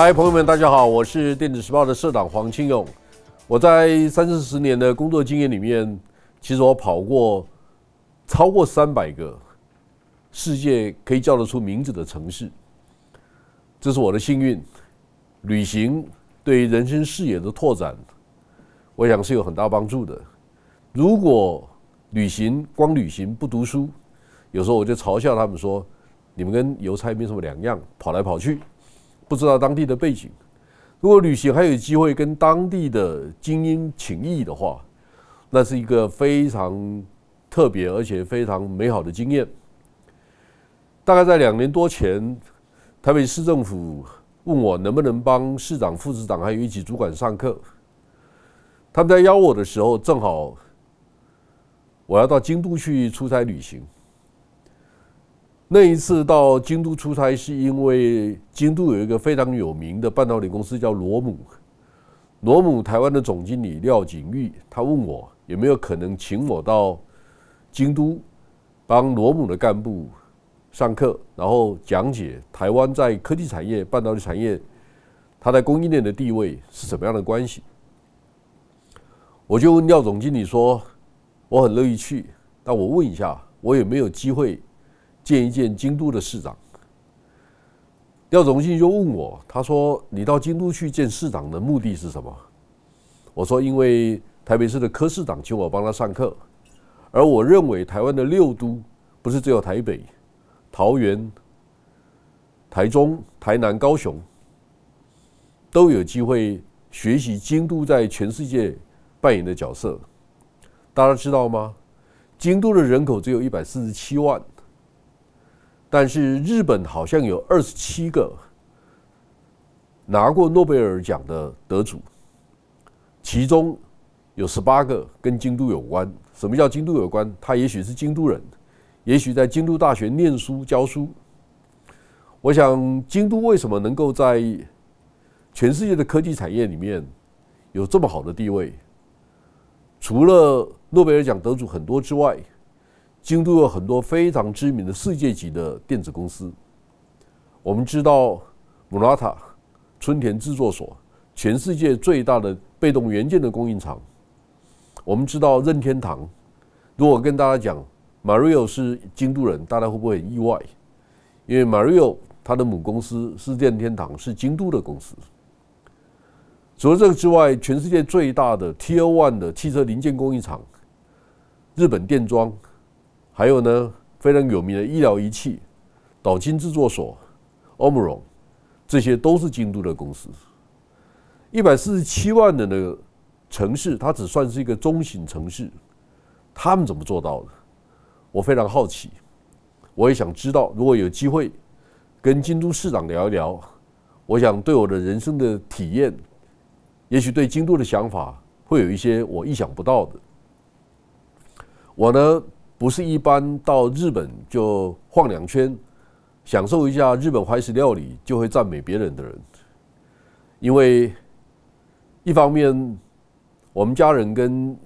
嗨，朋友们，大家好，我是电子时报的社长黄清勇。我在三四十年的工作经验里面，其实我跑过超过三百个世界可以叫得出名字的城市，这是我的幸运。旅行对人生视野的拓展，我想是有很大帮助的。如果旅行光旅行不读书，有时候我就嘲笑他们说：“你们跟邮差没什么两样，跑来跑去。”不知道当地的背景，如果旅行还有机会跟当地的精英情谊的话，那是一个非常特别而且非常美好的经验。大概在两年多前，台北市政府问我能不能帮市长、副市长还有一级主管上课。他们在邀我的时候，正好我要到京都去出差旅行。那一次到京都出差，是因为京都有一个非常有名的半导体公司叫罗姆，罗姆台湾的总经理廖景玉，他问我有没有可能请我到京都帮罗姆的干部上课，然后讲解台湾在科技产业、半导体产业，它在供应链的地位是什么样的关系。我就问廖总经理说：“我很乐意去，但我问一下，我有没有机会？”见一见京都的市长，廖总信就问我：“他说你到京都去见市长的目的是什么？”我说：“因为台北市的柯市长请我帮他上课，而我认为台湾的六都不是只有台北、桃园、台中、台南、高雄，都有机会学习京都在全世界扮演的角色。大家知道吗？京都的人口只有一百四十七万。”但是日本好像有二十七个拿过诺贝尔奖的得主，其中有十八个跟京都有关。什么叫京都有关？他也许是京都人，也许在京都大学念书、教书。我想京都为什么能够在全世界的科技产业里面有这么好的地位？除了诺贝尔奖得主很多之外。京都有很多非常知名的世界级的电子公司。我们知道 Murata、春田制作所，全世界最大的被动元件的供应厂。我们知道任天堂。如果跟大家讲 Mario 是京都人，大家会不会很意外？因为 Mario 他的母公司是任天堂，是京都的公司。除了这个之外，全世界最大的 t o o n e 的汽车零件供应厂，日本电装。还有呢，非常有名的医疗仪器，岛津制作所、o m r o n 这些都是京都的公司。一百四十七万的那个城市，它只算是一个中型城市，他们怎么做到的？我非常好奇，我也想知道。如果有机会跟京都市长聊一聊，我想对我的人生的体验，也许对京都的想法，会有一些我意想不到的。我呢？不是一般到日本就晃两圈，享受一下日本怀石料理就会赞美别人的人，因为一方面我们家人跟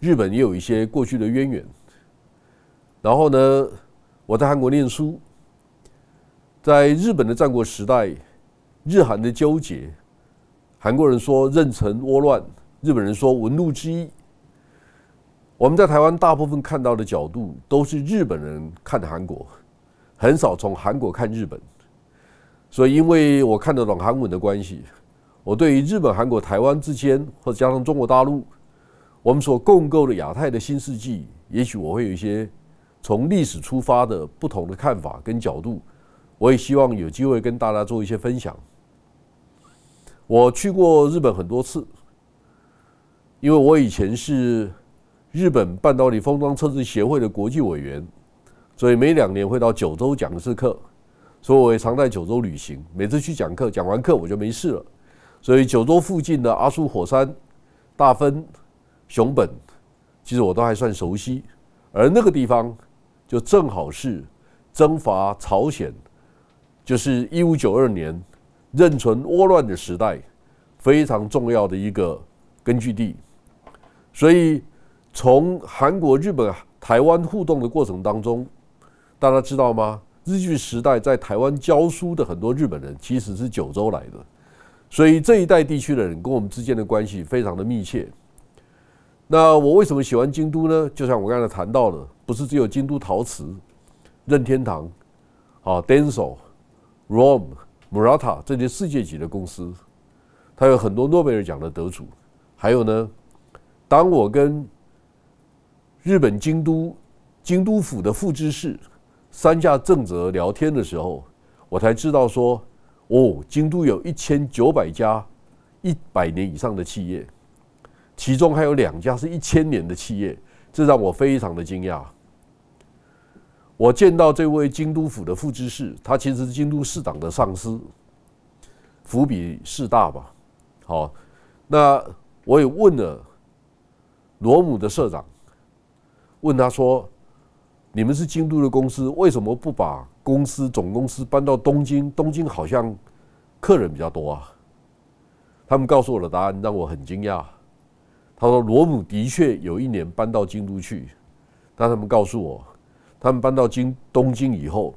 日本也有一些过去的渊源，然后呢，我在韩国念书，在日本的战国时代，日韩的纠结，韩国人说任城倭乱，日本人说文禄之一。我们在台湾大部分看到的角度都是日本人看韩国，很少从韩国看日本。所以，因为我看得懂韩文的关系，我对于日本、韩国、台湾之间，或者加上中国大陆，我们所共构的亚太的新世纪，也许我会有一些从历史出发的不同的看法跟角度。我也希望有机会跟大家做一些分享。我去过日本很多次，因为我以前是。日本半导体封装测试协会的国际委员，所以每两年会到九州讲一次课，所以我也常在九州旅行。每次去讲课，讲完课我就没事了。所以九州附近的阿苏火山、大分、熊本，其实我都还算熟悉。而那个地方就正好是征伐朝鲜，就是一五九二年任存倭乱的时代非常重要的一个根据地，所以。从韩国、日本、台湾互动的过程当中，大家知道吗？日据时代在台湾教书的很多日本人其实是九州来的，所以这一带地区的人跟我们之间的关系非常的密切。那我为什么喜欢京都呢？就像我刚才谈到的，不是只有京都陶瓷、任天堂、啊 d e n s e o r o m Murata 这些世界级的公司，它有很多诺贝尔奖的得主。还有呢，当我跟日本京都京都府的副知事三下正则聊天的时候，我才知道说，哦，京都有一千九百家一百年以上的企业，其中还有两家是一千年的企业，这让我非常的惊讶。我见到这位京都府的副知事，他其实是京都市长的上司，府比市大吧？好，那我也问了罗姆的社长。问他说：“你们是京都的公司，为什么不把公司总公司搬到东京？东京好像客人比较多啊。”他们告诉我的答案让我很惊讶。他说：“罗姆的确有一年搬到京都去，但他们告诉我，他们搬到京东京以后，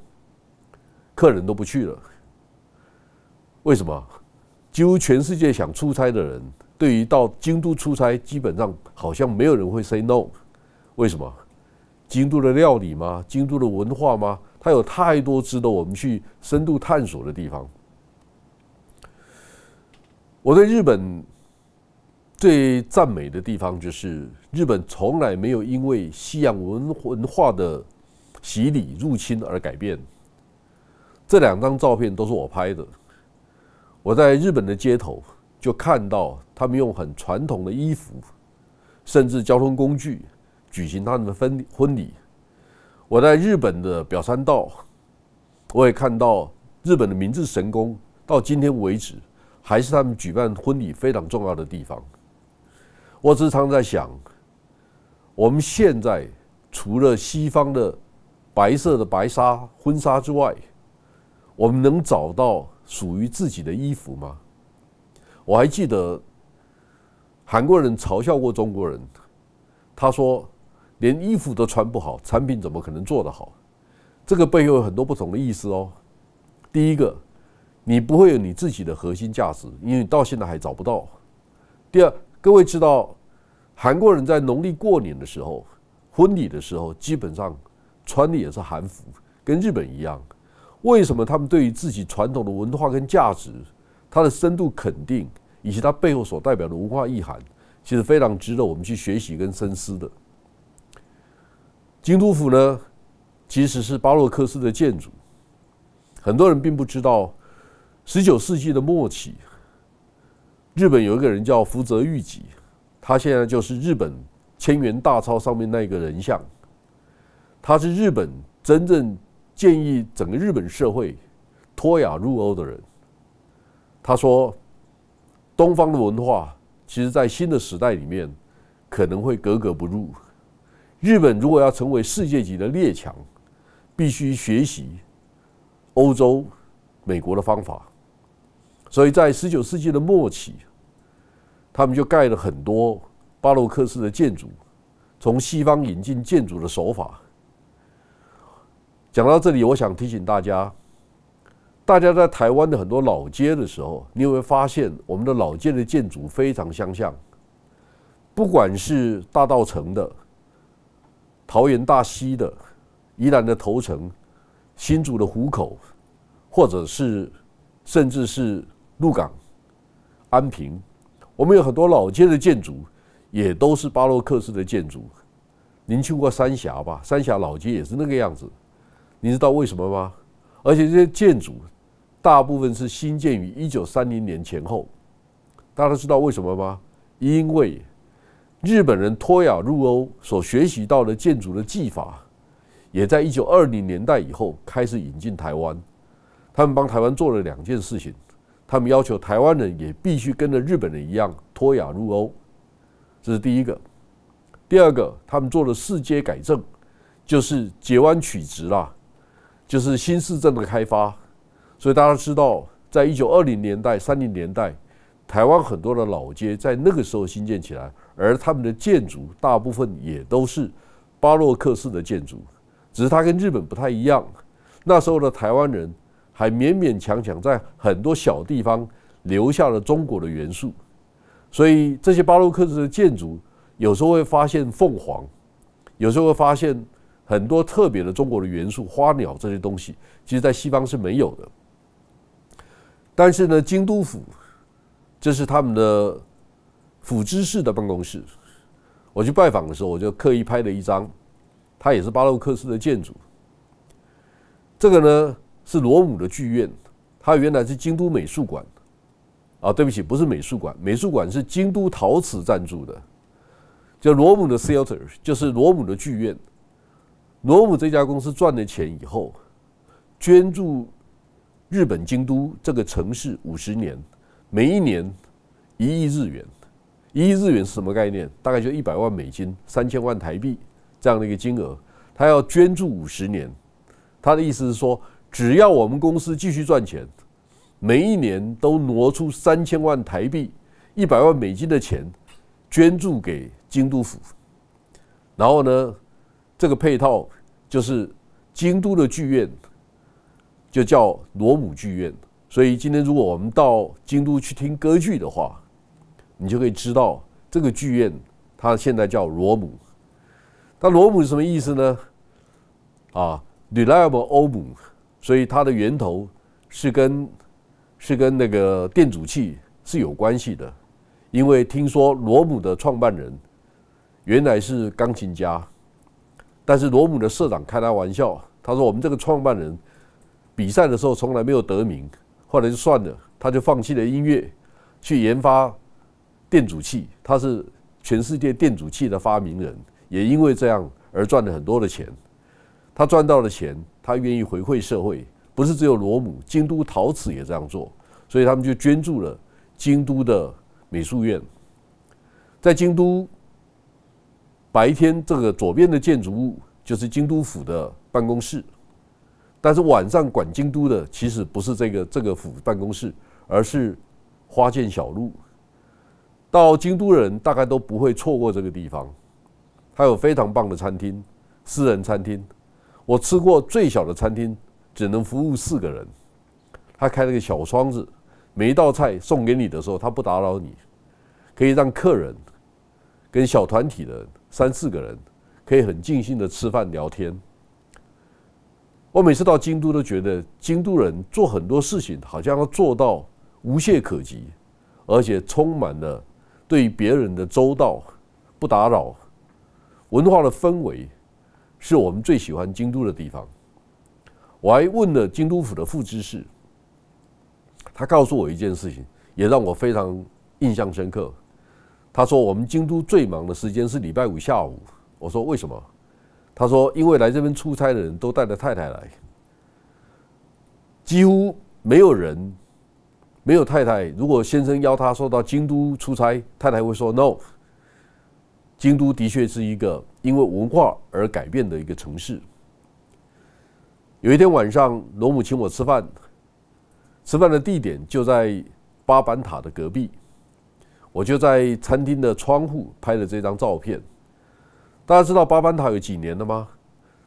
客人都不去了。为什么？几乎全世界想出差的人，对于到京都出差，基本上好像没有人会 say no。”为什么？京都的料理吗？京都的文化吗？它有太多值得我们去深度探索的地方。我对日本最赞美的地方就是，日本从来没有因为西洋文文化的洗礼入侵而改变。这两张照片都是我拍的。我在日本的街头就看到他们用很传统的衣服，甚至交通工具。举行他们的婚婚礼，我在日本的表参道，我也看到日本的明治神宫，到今天为止，还是他们举办婚礼非常重要的地方。我时常在想，我们现在除了西方的白色的白纱婚纱之外，我们能找到属于自己的衣服吗？我还记得，韩国人嘲笑过中国人，他说。连衣服都穿不好，产品怎么可能做得好？这个背后有很多不同的意思哦。第一个，你不会有你自己的核心价值，因为你到现在还找不到。第二，各位知道，韩国人在农历过年的时候、婚礼的时候，基本上穿的也是韩服，跟日本一样。为什么他们对于自己传统的文化跟价值，它的深度肯定以及它背后所代表的文化意涵，其实非常值得我们去学习跟深思的。京都府呢，其实是巴洛克式的建筑。很多人并不知道，十九世纪的末期，日本有一个人叫福泽谕吉，他现在就是日本千元大钞上面那一个人像。他是日本真正建议整个日本社会脱亚入欧的人。他说：“东方的文化，其实在新的时代里面，可能会格格不入。”日本如果要成为世界级的列强，必须学习欧洲、美国的方法。所以在十九世纪的末期，他们就盖了很多巴洛克式的建筑，从西方引进建筑的手法。讲到这里，我想提醒大家，大家在台湾的很多老街的时候，你会发现我们的老街的建筑非常相像，不管是大道城的。桃园大溪的、宜兰的头城、新竹的湖口，或者是甚至是鹿港、安平，我们有很多老街的建筑，也都是巴洛克式的建筑。您去过三峡吧？三峡老街也是那个样子。你知道为什么吗？而且这些建筑大部分是新建于一九三零年前后。大家知道为什么吗？因为。日本人脱亚入欧所学习到的建筑的技法，也在一九二零年代以后开始引进台湾。他们帮台湾做了两件事情：，他们要求台湾人也必须跟着日本人一样脱亚入欧，这是第一个；，第二个，他们做了四阶改正，就是截弯取直啦，就是新市镇的开发。所以大家知道，在一九二零年代、三零年代，台湾很多的老街在那个时候新建起来。而他们的建筑大部分也都是巴洛克式的建筑，只是它跟日本不太一样。那时候的台湾人还勉勉强强在很多小地方留下了中国的元素，所以这些巴洛克式的建筑有时候会发现凤凰，有时候会发现很多特别的中国的元素，花鸟这些东西，其实在西方是没有的。但是呢，京都府，这是他们的。府知事的办公室，我去拜访的时候，我就刻意拍了一张。它也是巴洛克式的建筑。这个呢是罗姆的剧院，它原来是京都美术馆。啊，对不起，不是美术馆，美术馆是京都陶瓷赞助的。叫罗姆的 t h e a t e r 就是罗姆的剧院。罗姆这家公司赚了钱以后，捐助日本京都这个城市五十年，每一年一亿日元。一日元是什么概念？大概就一百万美金、三千万台币这样的一个金额。他要捐助五十年，他的意思是说，只要我们公司继续赚钱，每一年都挪出三千万台币、一百万美金的钱，捐助给京都府。然后呢，这个配套就是京都的剧院就叫罗姆剧院。所以今天如果我们到京都去听歌剧的话，你就可以知道这个剧院，它现在叫罗姆。那罗姆是什么意思呢？啊，relive 欧姆，所以它的源头是跟是跟那个电阻器是有关系的。因为听说罗姆的创办人原来是钢琴家，但是罗姆的社长开他玩笑，他说我们这个创办人比赛的时候从来没有得名，后来就算了，他就放弃了音乐去研发。电阻器，他是全世界电阻器的发明人，也因为这样而赚了很多的钱。他赚到了钱，他愿意回馈社会。不是只有罗姆，京都陶瓷也这样做，所以他们就捐助了京都的美术院。在京都白天，这个左边的建筑物就是京都府的办公室，但是晚上管京都的其实不是这个这个府办公室，而是花见小路。到京都的人大概都不会错过这个地方，它有非常棒的餐厅，私人餐厅。我吃过最小的餐厅，只能服务四个人。他开了个小窗子，每一道菜送给你的时候，他不打扰你，可以让客人跟小团体的三四个人，可以很尽兴的吃饭聊天。我每次到京都都觉得，京都人做很多事情好像要做到无懈可击，而且充满了。对别人的周到，不打扰，文化的氛围，是我们最喜欢京都的地方。我还问了京都府的副知事，他告诉我一件事情，也让我非常印象深刻。他说，我们京都最忙的时间是礼拜五下午。我说为什么？他说，因为来这边出差的人都带着太太来，几乎没有人。没有太太，如果先生邀他说到京都出差，太太会说 no。京都的确是一个因为文化而改变的一个城市。有一天晚上，罗姆请我吃饭，吃饭的地点就在八板塔的隔壁，我就在餐厅的窗户拍了这张照片。大家知道八板塔有几年了吗？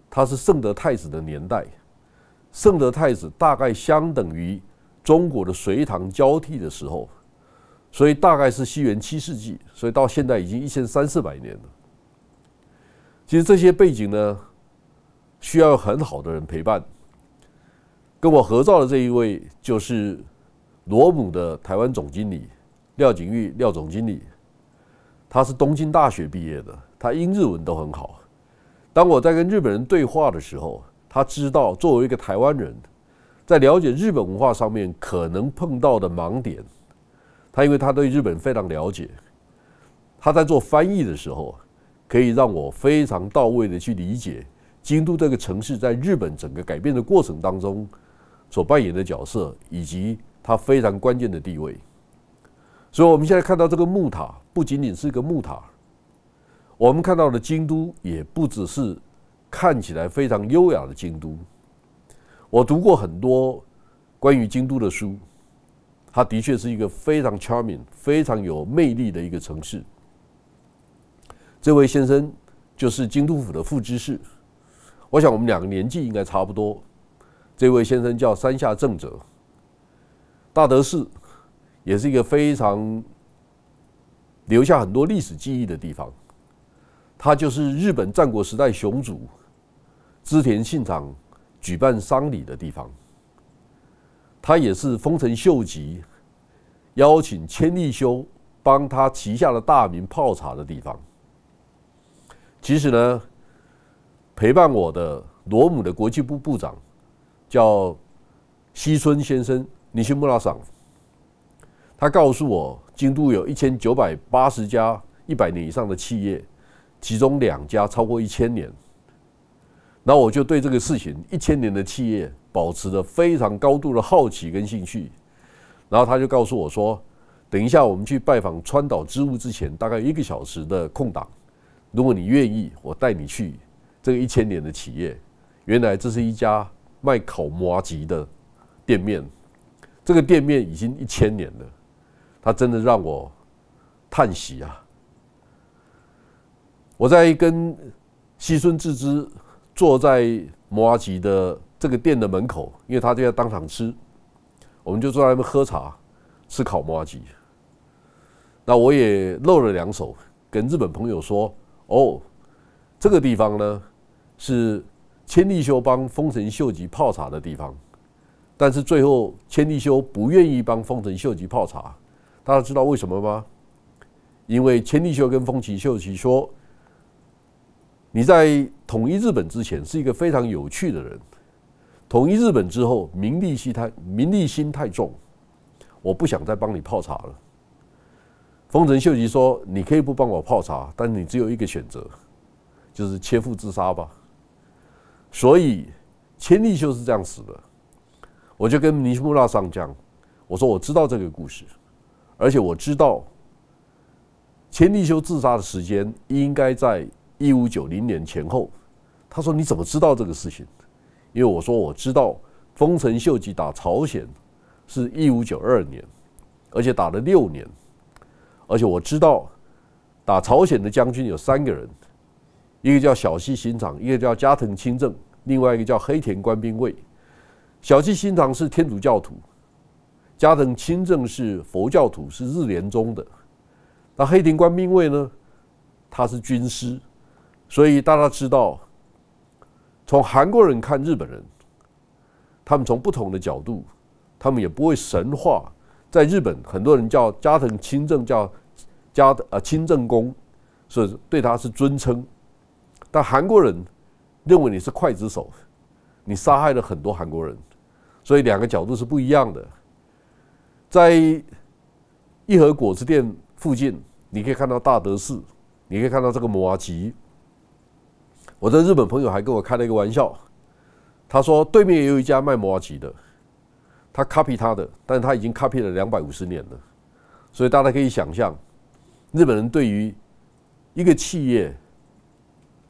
它是圣德太子的年代，圣德太子大概相等于。中国的隋唐交替的时候，所以大概是西元七世纪，所以到现在已经一千三四百年了。其实这些背景呢，需要很好的人陪伴。跟我合照的这一位就是罗姆的台湾总经理廖景玉廖总经理，他是东京大学毕业的，他英日文都很好。当我在跟日本人对话的时候，他知道作为一个台湾人。在了解日本文化上面可能碰到的盲点，他因为他对日本非常了解，他在做翻译的时候，可以让我非常到位的去理解京都这个城市在日本整个改变的过程当中所扮演的角色以及它非常关键的地位。所以，我们现在看到这个木塔，不仅仅是一个木塔，我们看到的京都也不只是看起来非常优雅的京都。我读过很多关于京都的书，它的确是一个非常 charming、非常有魅力的一个城市。这位先生就是京都府的副知事，我想我们两个年纪应该差不多。这位先生叫山下正则，大德寺也是一个非常留下很多历史记忆的地方。他就是日本战国时代雄主织田信长。举办丧礼的地方，他也是丰臣秀吉邀请千利休帮他旗下的大名泡茶的地方。其实呢，陪伴我的罗姆的国际部部长叫西村先生，你去莫拉赏。他告诉我，京都有一千九百八十家一百年以上的企业，其中两家超过一千年。那我就对这个事情，一千年的企业保持着非常高度的好奇跟兴趣。然后他就告诉我说：“等一下，我们去拜访川岛之物之前，大概一个小时的空档，如果你愿意，我带你去这个一千年的企业。原来这是一家卖烤摩羯的店面，这个店面已经一千年了。他真的让我叹息啊！我在跟西村智之。”坐在摩阿吉的这个店的门口，因为他就要当场吃，我们就坐在那边喝茶吃烤摩阿吉。那我也露了两手，跟日本朋友说：“哦，这个地方呢是千利休帮丰臣秀吉泡茶的地方。”但是最后千利休不愿意帮丰臣秀吉泡茶，大家知道为什么吗？因为千利休跟丰臣秀吉说：“你在。”统一日本之前是一个非常有趣的人，统一日本之后名利心太名利心太重，我不想再帮你泡茶了。丰臣秀吉说：“你可以不帮我泡茶，但你只有一个选择，就是切腹自杀吧。”所以千利休是这样死的。我就跟尼希木拉上将我说：“我知道这个故事，而且我知道千利休自杀的时间应该在。”一五九零年前后，他说：“你怎么知道这个事情？”因为我说：“我知道丰臣秀吉打朝鲜是一五九二年，而且打了六年，而且我知道打朝鲜的将军有三个人，一个叫小西行长，一个叫加藤清正，另外一个叫黑田官兵卫。小西行长是天主教徒，加藤清正是佛教徒，是日莲宗的。那黑田官兵卫呢？他是军师。”所以大家知道，从韩国人看日本人，他们从不同的角度，他们也不会神化。在日本，很多人叫加藤清正叫加呃清正公，是对他是尊称。但韩国人认为你是刽子手，你杀害了很多韩国人，所以两个角度是不一样的。在一盒果子店附近，你可以看到大德寺，你可以看到这个摩阿吉我的日本朋友还跟我开了一个玩笑，他说对面也有一家卖摩尔奇的，他 copy 他的，但是他已经 copy 了两百五十年了，所以大家可以想象，日本人对于一个企业，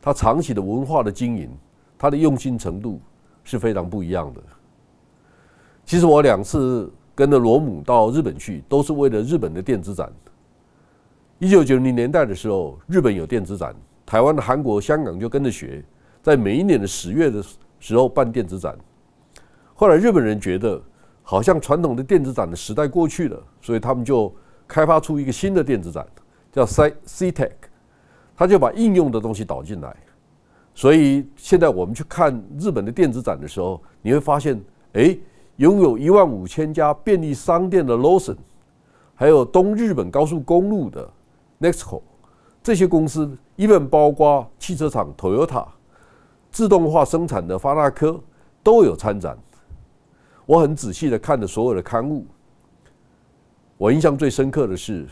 他长期的文化的经营，他的用心程度是非常不一样的。其实我两次跟着罗姆到日本去，都是为了日本的电子展。一九九零年代的时候，日本有电子展。台湾的、韩国、香港就跟着学，在每一年的十月的时候办电子展。后来日本人觉得好像传统的电子展的时代过去了，所以他们就开发出一个新的电子展，叫 C-CTECK。他就把应用的东西导进来，所以现在我们去看日本的电子展的时候，你会发现，哎，拥有一万五千家便利商店的 l o s o n 还有东日本高速公路的 NEXCO，这些公司。even 包括汽车厂 Toyota 自动化生产的发那科都有参展。我很仔细的看了所有的刊物。我印象最深刻的是，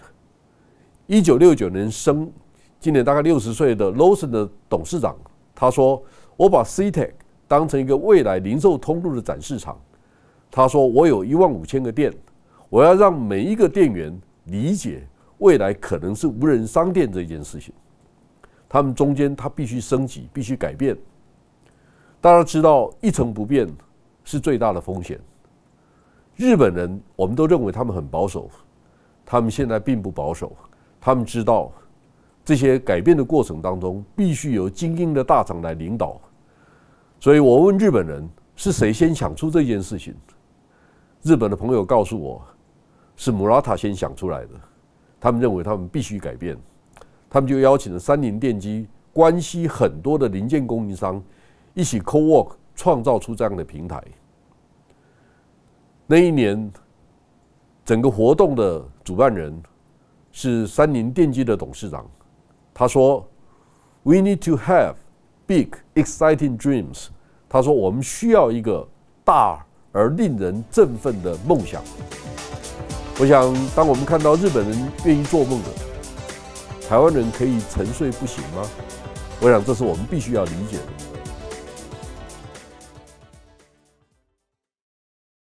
一九六九年生，今年大概六十岁的 l o s o n 的董事长，他说：“我把 C-TEC 当成一个未来零售通路的展示场。”他说：“我有一万五千个店，我要让每一个店员理解未来可能是无人商店这件事情。”他们中间，他必须升级，必须改变。大家知道，一成不变是最大的风险。日本人，我们都认为他们很保守，他们现在并不保守。他们知道，这些改变的过程当中，必须由精英的大厂来领导。所以我问日本人，是谁先想出这件事情？日本的朋友告诉我，是莫拉塔先想出来的。他们认为，他们必须改变。他们就邀请了三菱电机、关系很多的零件供应商，一起 co work，创造出这样的平台。那一年，整个活动的主办人是三菱电机的董事长，他说：“We need to have big exciting dreams。”他说：“我们需要一个大而令人振奋的梦想。”我想，当我们看到日本人愿意做梦的。台湾人可以沉睡不醒吗？我想这是我们必须要理解的。